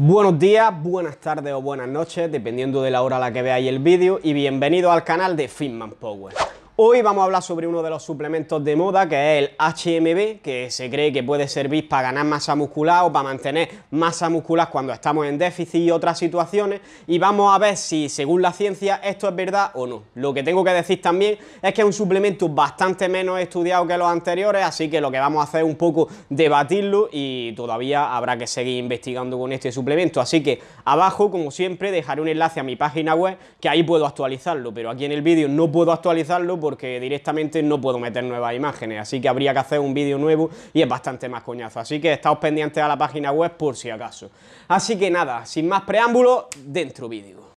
Buenos días, buenas tardes o buenas noches, dependiendo de la hora a la que veáis el vídeo y bienvenido al canal de Finman Power. Hoy vamos a hablar sobre uno de los suplementos de moda que es el HMB, que se cree que puede servir para ganar masa muscular o para mantener masa muscular cuando estamos en déficit y otras situaciones. Y vamos a ver si según la ciencia esto es verdad o no. Lo que tengo que decir también es que es un suplemento bastante menos estudiado que los anteriores, así que lo que vamos a hacer es un poco debatirlo y todavía habrá que seguir investigando con este suplemento. Así que abajo, como siempre, dejaré un enlace a mi página web que ahí puedo actualizarlo, pero aquí en el vídeo no puedo actualizarlo porque directamente no puedo meter nuevas imágenes, así que habría que hacer un vídeo nuevo y es bastante más coñazo, así que estáos pendientes a la página web por si acaso. Así que nada, sin más preámbulos, dentro vídeo.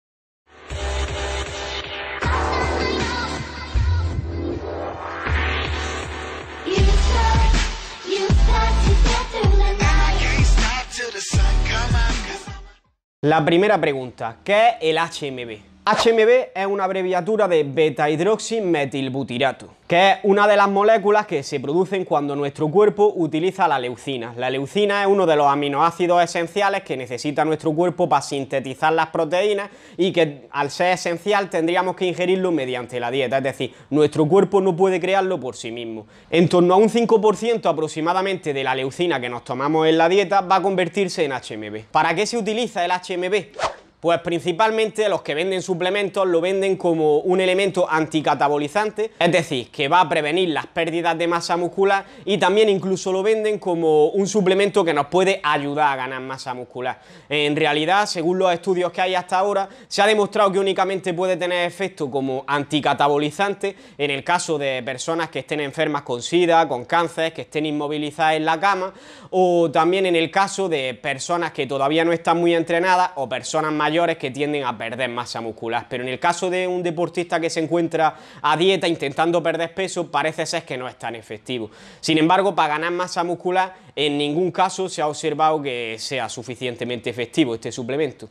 La primera pregunta, ¿qué es el HMB? HMB es una abreviatura de beta-hidroximetilbutirato, que es una de las moléculas que se producen cuando nuestro cuerpo utiliza la leucina. La leucina es uno de los aminoácidos esenciales que necesita nuestro cuerpo para sintetizar las proteínas y que al ser esencial tendríamos que ingerirlo mediante la dieta, es decir, nuestro cuerpo no puede crearlo por sí mismo. En torno a un 5% aproximadamente de la leucina que nos tomamos en la dieta va a convertirse en HMB. ¿Para qué se utiliza el HMB? Pues principalmente los que venden suplementos lo venden como un elemento anticatabolizante, es decir, que va a prevenir las pérdidas de masa muscular y también incluso lo venden como un suplemento que nos puede ayudar a ganar masa muscular. En realidad, según los estudios que hay hasta ahora, se ha demostrado que únicamente puede tener efecto como anticatabolizante en el caso de personas que estén enfermas con sida, con cáncer, que estén inmovilizadas en la cama o también en el caso de personas que todavía no están muy entrenadas o personas mayores que tienden a perder masa muscular, pero en el caso de un deportista que se encuentra a dieta intentando perder peso, parece ser que no es tan efectivo. Sin embargo, para ganar masa muscular, en ningún caso se ha observado que sea suficientemente efectivo este suplemento.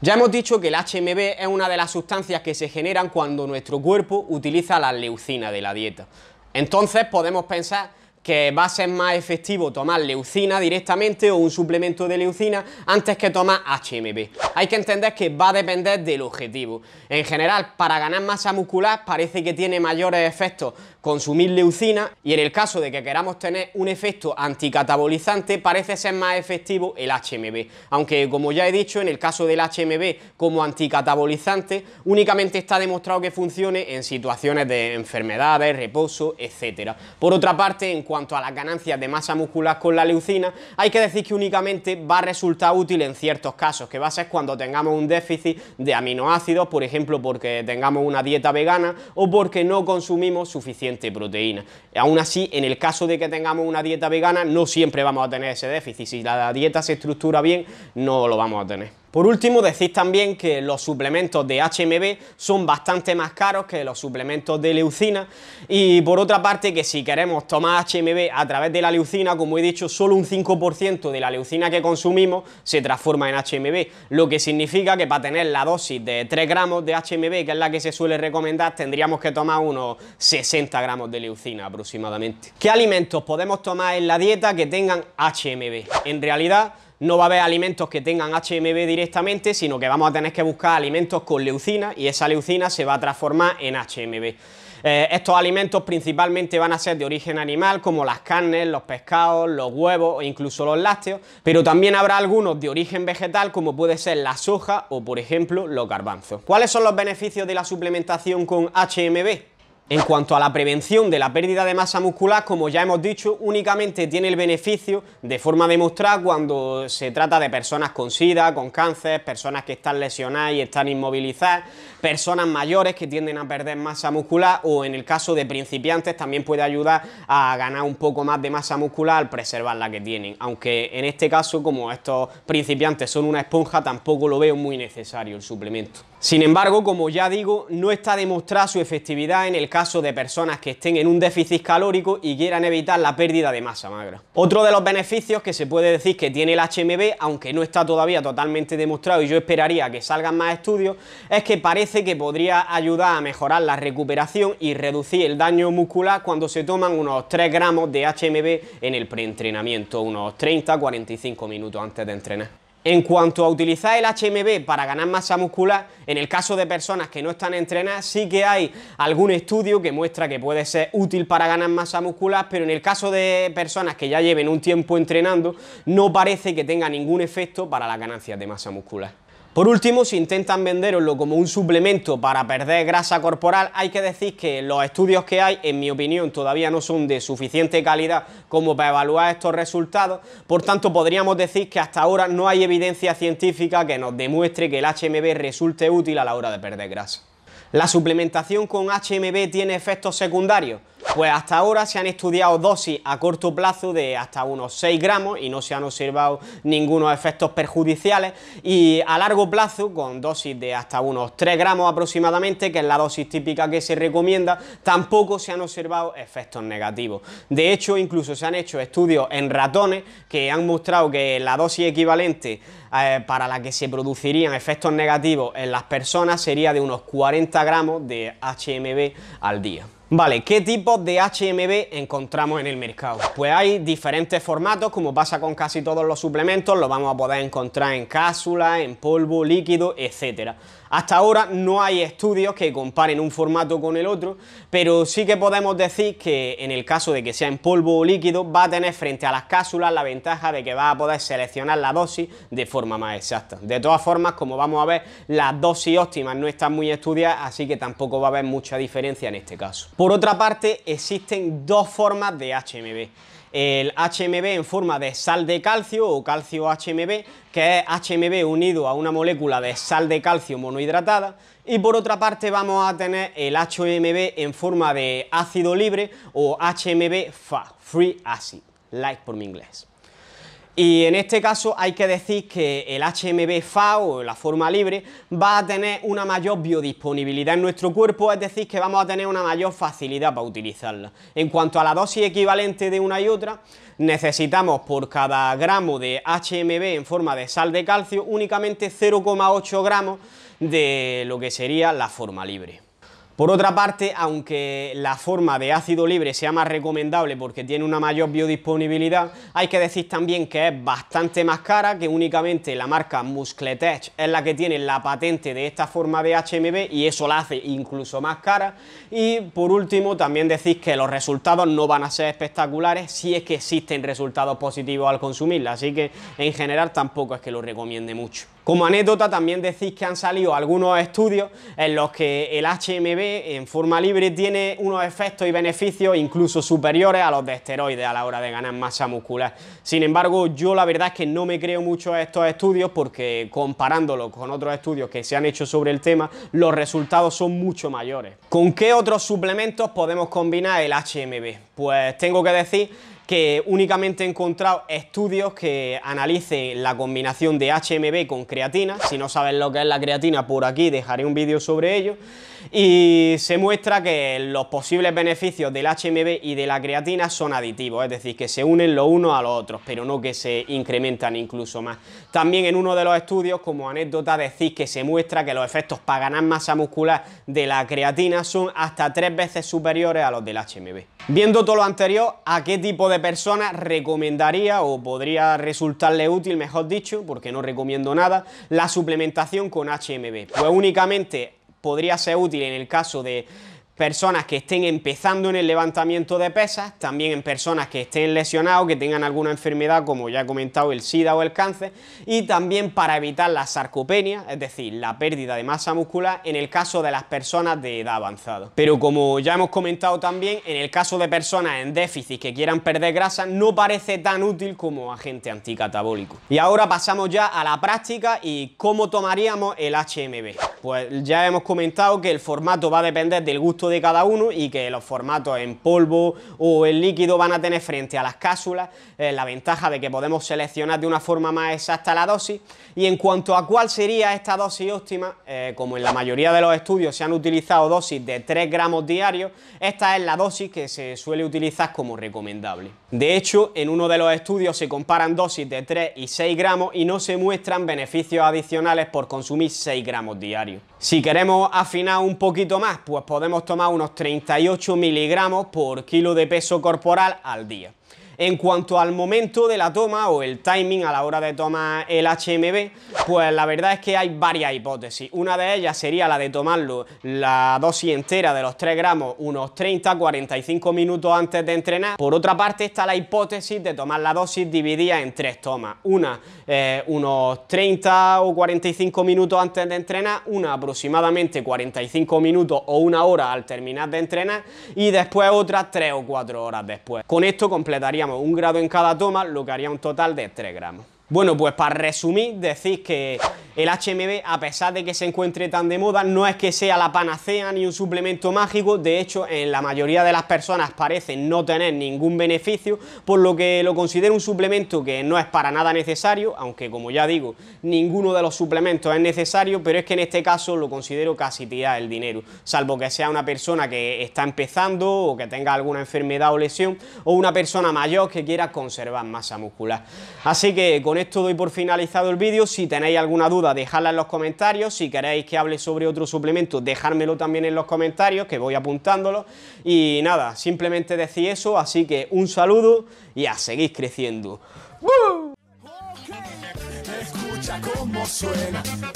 Ya hemos dicho que el HMB es una de las sustancias que se generan cuando nuestro cuerpo utiliza la leucina de la dieta. Entonces podemos pensar que va a ser más efectivo tomar leucina directamente o un suplemento de leucina antes que tomar HMB. Hay que entender que va a depender del objetivo. En general, para ganar masa muscular parece que tiene mayores efectos consumir leucina y en el caso de que queramos tener un efecto anticatabolizante parece ser más efectivo el HMB. Aunque como ya he dicho, en el caso del HMB como anticatabolizante únicamente está demostrado que funcione en situaciones de enfermedades, reposo, etc. Por otra parte, en cuanto a las ganancias de masa muscular con la leucina, hay que decir que únicamente va a resultar útil en ciertos casos, que va a ser cuando tengamos un déficit de aminoácidos, por ejemplo, porque tengamos una dieta vegana o porque no consumimos suficiente proteína. Aún así, en el caso de que tengamos una dieta vegana, no siempre vamos a tener ese déficit. Si la dieta se estructura bien, no lo vamos a tener. Por último, decís también que los suplementos de HMB son bastante más caros que los suplementos de leucina y por otra parte que si queremos tomar HMB a través de la leucina, como he dicho, solo un 5% de la leucina que consumimos se transforma en HMB, lo que significa que para tener la dosis de 3 gramos de HMB, que es la que se suele recomendar, tendríamos que tomar unos 60 gramos de leucina aproximadamente. ¿Qué alimentos podemos tomar en la dieta que tengan HMB? En realidad, no va a haber alimentos que tengan HMB directamente, sino que vamos a tener que buscar alimentos con leucina y esa leucina se va a transformar en HMB. Eh, estos alimentos principalmente van a ser de origen animal, como las carnes, los pescados, los huevos e incluso los lácteos, pero también habrá algunos de origen vegetal, como puede ser la soja o, por ejemplo, los garbanzos. ¿Cuáles son los beneficios de la suplementación con HMB? En cuanto a la prevención de la pérdida de masa muscular, como ya hemos dicho, únicamente tiene el beneficio de forma demostrada cuando se trata de personas con sida, con cáncer, personas que están lesionadas y están inmovilizadas, personas mayores que tienden a perder masa muscular o en el caso de principiantes también puede ayudar a ganar un poco más de masa muscular al preservar la que tienen. Aunque en este caso, como estos principiantes son una esponja, tampoco lo veo muy necesario el suplemento. Sin embargo, como ya digo, no está demostrada su efectividad en el caso de personas que estén en un déficit calórico y quieran evitar la pérdida de masa magra. Otro de los beneficios que se puede decir que tiene el HMB, aunque no está todavía totalmente demostrado y yo esperaría que salgan más estudios, es que parece que podría ayudar a mejorar la recuperación y reducir el daño muscular cuando se toman unos 3 gramos de HMB en el preentrenamiento, unos 30-45 minutos antes de entrenar. En cuanto a utilizar el HMB para ganar masa muscular, en el caso de personas que no están entrenadas, sí que hay algún estudio que muestra que puede ser útil para ganar masa muscular, pero en el caso de personas que ya lleven un tiempo entrenando, no parece que tenga ningún efecto para las ganancias de masa muscular. Por último, si intentan venderlo como un suplemento para perder grasa corporal, hay que decir que los estudios que hay, en mi opinión, todavía no son de suficiente calidad como para evaluar estos resultados, por tanto podríamos decir que hasta ahora no hay evidencia científica que nos demuestre que el HMB resulte útil a la hora de perder grasa. ¿La suplementación con HMB tiene efectos secundarios? Pues hasta ahora se han estudiado dosis a corto plazo de hasta unos 6 gramos y no se han observado ningunos efectos perjudiciales y a largo plazo con dosis de hasta unos 3 gramos aproximadamente, que es la dosis típica que se recomienda, tampoco se han observado efectos negativos. De hecho, incluso se han hecho estudios en ratones que han mostrado que la dosis equivalente eh, para la que se producirían efectos negativos en las personas sería de unos 40 gramos de HMB al día. Vale, ¿qué tipo de HMB encontramos en el mercado? Pues hay diferentes formatos, como pasa con casi todos los suplementos, lo vamos a poder encontrar en cápsula, en polvo, líquido, etcétera. Hasta ahora no hay estudios que comparen un formato con el otro, pero sí que podemos decir que en el caso de que sea en polvo o líquido va a tener frente a las cápsulas la ventaja de que va a poder seleccionar la dosis de forma más exacta. De todas formas, como vamos a ver, las dosis óptimas no están muy estudiadas, así que tampoco va a haber mucha diferencia en este caso. Por otra parte, existen dos formas de HMB el HMB en forma de sal de calcio o calcio HMB, que es HMB unido a una molécula de sal de calcio monohidratada, y por otra parte vamos a tener el HMB en forma de ácido libre o HMB FA, Free Acid, like por mi inglés. Y en este caso hay que decir que el HMB FAO, la forma libre, va a tener una mayor biodisponibilidad en nuestro cuerpo, es decir, que vamos a tener una mayor facilidad para utilizarla. En cuanto a la dosis equivalente de una y otra, necesitamos por cada gramo de HMB en forma de sal de calcio únicamente 0,8 gramos de lo que sería la forma libre. Por otra parte, aunque la forma de ácido libre sea más recomendable porque tiene una mayor biodisponibilidad, hay que decir también que es bastante más cara, que únicamente la marca Muscletech es la que tiene la patente de esta forma de HMB y eso la hace incluso más cara. Y por último, también decís que los resultados no van a ser espectaculares si es que existen resultados positivos al consumirla, así que en general tampoco es que lo recomiende mucho. Como anécdota también decís que han salido algunos estudios en los que el HMB en forma libre tiene unos efectos y beneficios incluso superiores a los de esteroides a la hora de ganar masa muscular. Sin embargo, yo la verdad es que no me creo mucho a estos estudios porque comparándolo con otros estudios que se han hecho sobre el tema, los resultados son mucho mayores. ¿Con qué otros suplementos podemos combinar el HMB? Pues tengo que decir que únicamente he encontrado estudios que analicen la combinación de HMB con creatina. Si no sabes lo que es la creatina, por aquí dejaré un vídeo sobre ello. Y se muestra que los posibles beneficios del HMB y de la creatina son aditivos, es decir, que se unen los unos a los otros, pero no que se incrementan incluso más. También en uno de los estudios, como anécdota, decís que se muestra que los efectos para ganar masa muscular de la creatina son hasta tres veces superiores a los del HMB. Viendo todo lo anterior, ¿a qué tipo de personas recomendaría o podría resultarle útil, mejor dicho, porque no recomiendo nada, la suplementación con HMB? Pues únicamente podría ser útil en el caso de personas que estén empezando en el levantamiento de pesas, también en personas que estén lesionados, que tengan alguna enfermedad como ya he comentado el SIDA o el cáncer, y también para evitar la sarcopenia, es decir, la pérdida de masa muscular en el caso de las personas de edad avanzada. Pero como ya hemos comentado también, en el caso de personas en déficit que quieran perder grasa, no parece tan útil como agente anticatabólico. Y ahora pasamos ya a la práctica y cómo tomaríamos el HMB. Pues ya hemos comentado que el formato va a depender del gusto de cada uno y que los formatos en polvo o en líquido van a tener frente a las cápsulas eh, la ventaja de que podemos seleccionar de una forma más exacta la dosis y en cuanto a cuál sería esta dosis óptima, eh, como en la mayoría de los estudios se han utilizado dosis de 3 gramos diarios, esta es la dosis que se suele utilizar como recomendable. De hecho, en uno de los estudios se comparan dosis de 3 y 6 gramos y no se muestran beneficios adicionales por consumir 6 gramos diarios. Si queremos afinar un poquito más, pues podemos tomar unos 38 miligramos por kilo de peso corporal al día. En cuanto al momento de la toma o el timing a la hora de tomar el HMB, pues la verdad es que hay varias hipótesis. Una de ellas sería la de tomarlo la dosis entera de los 3 gramos unos 30-45 minutos antes de entrenar. Por otra parte está la hipótesis de tomar la dosis dividida en tres tomas. Una eh, unos 30 o 45 minutos antes de entrenar, una aproximadamente 45 minutos o una hora al terminar de entrenar y después otra 3 o 4 horas después. Con esto completaríamos un grado en cada toma, lo que haría un total de 3 gramos. Bueno, pues para resumir, decís que el HMB, a pesar de que se encuentre tan de moda, no es que sea la panacea ni un suplemento mágico, de hecho, en la mayoría de las personas parece no tener ningún beneficio, por lo que lo considero un suplemento que no es para nada necesario, aunque como ya digo, ninguno de los suplementos es necesario, pero es que en este caso lo considero casi tirar el dinero, salvo que sea una persona que está empezando o que tenga alguna enfermedad o lesión, o una persona mayor que quiera conservar masa muscular. Así que con esto doy por finalizado el vídeo. Si tenéis alguna duda, dejadla en los comentarios. Si queréis que hable sobre otro suplemento, dejármelo también en los comentarios, que voy apuntándolo. Y nada, simplemente decir eso, así que un saludo y a seguir creciendo. cómo suena. escucha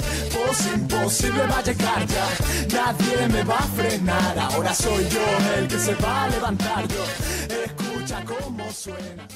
cómo suena.